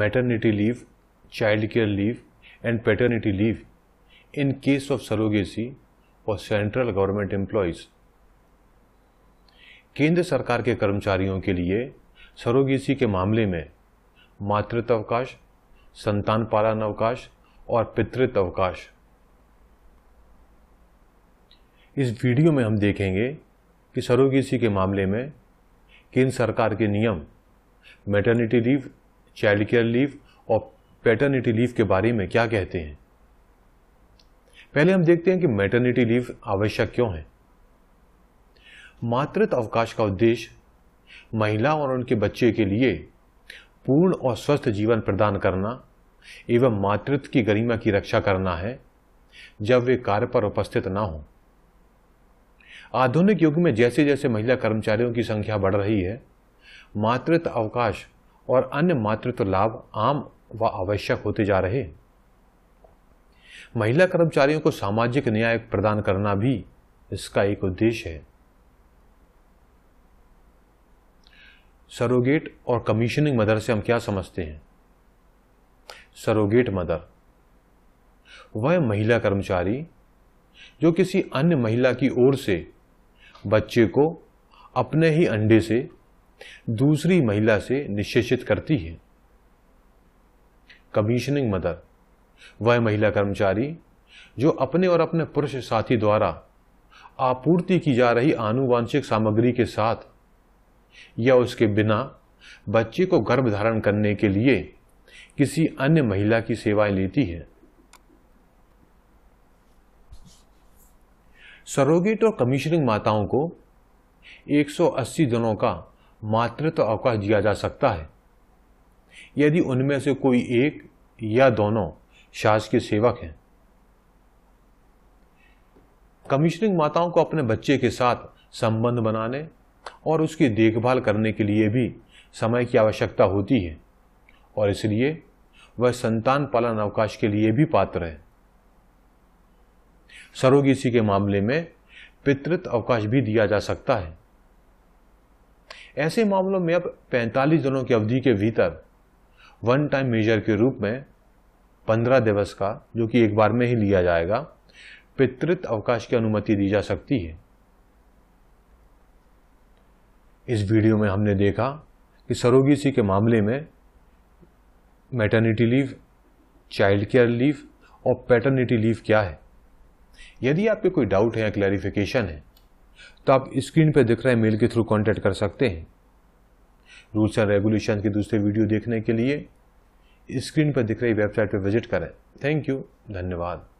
maternity leave child care leave and paternity leave in case of surrogacy और central government employees केंद्र सरकार के कर्मचारियों के लिए सरोगेसी के मामले में मातृत्व अवकाश संतान पालन अवकाश और पितृत्व अवकाश इस वीडियो में हम देखेंगे कि सरोगेसी के मामले में केंद्र सरकार के नियम maternity leave child care leave और पैटर्निटी लीव के बारे में क्या कहते हैं पहले हम देखते हैं कि मैटर्निटी लीव आवश्यक क्यों है मातृत्व अवकाश का उद्देश्य महिला और उनके बच्चे के लिए पूर्ण और स्वस्थ जीवन प्रदान करना एवं मातृत्व की गरिमा की रक्षा करना है जब वे कार्य पर उपस्थित ना हो आधुनिक युग में जैसे जैसे महिला कर्मचारियों की संख्या बढ़ रही है मातृत्व अवकाश और अन्य मातृत्व लाभ आम व आवश्यक होते जा रहे महिला कर्मचारियों को सामाजिक न्याय प्रदान करना भी इसका एक उद्देश्य है सरोगेट और कमीशनिंग मदर से हम क्या समझते हैं सरोगेट मदर वह महिला कर्मचारी जो किसी अन्य महिला की ओर से बच्चे को अपने ही अंडे से दूसरी महिला से निश्चेषित करती है कमीशनिंग मदर वह महिला कर्मचारी जो अपने और अपने पुरुष साथी द्वारा आपूर्ति की जा रही आनुवांशिक सामग्री के साथ या उसके बिना बच्चे को गर्भ धारण करने के लिए किसी अन्य महिला की सेवाएं लेती है सरोगेट और कमीशनिंग माताओं को 180 दिनों का मातृत्व तो अवकाश दिया जा सकता है यदि उनमें से कोई एक या दोनों शासकीय सेवक हैं कमिश्निंग माताओं को अपने बच्चे के साथ संबंध बनाने और उसकी देखभाल करने के लिए भी समय की आवश्यकता होती है और इसलिए वह संतान पालन अवकाश के लिए भी पात्र है सरोगेसी के मामले में पितृत्व अवकाश भी दिया जा सकता है ऐसे मामलों में अब 45 दिनों की अवधि के भीतर वन टाइम मेजर के रूप में 15 दिवस का जो कि एक बार में ही लिया जाएगा पितृत्व अवकाश की अनुमति दी जा सकती है इस वीडियो में हमने देखा कि सरोगेसी के मामले में maternity leave child care leave और पैटर्निटी लीव क्या है यदि आपके कोई डाउट है या क्लैरिफिकेशन है तो आप स्क्रीन पर दिख रहे मेल के थ्रू कॉन्टैक्ट कर सकते हैं रूल्स एंड रेगुलेशन के दूसरे वीडियो देखने के लिए स्क्रीन पर दिख रही वेबसाइट पर विजिट करें थैंक यू धन्यवाद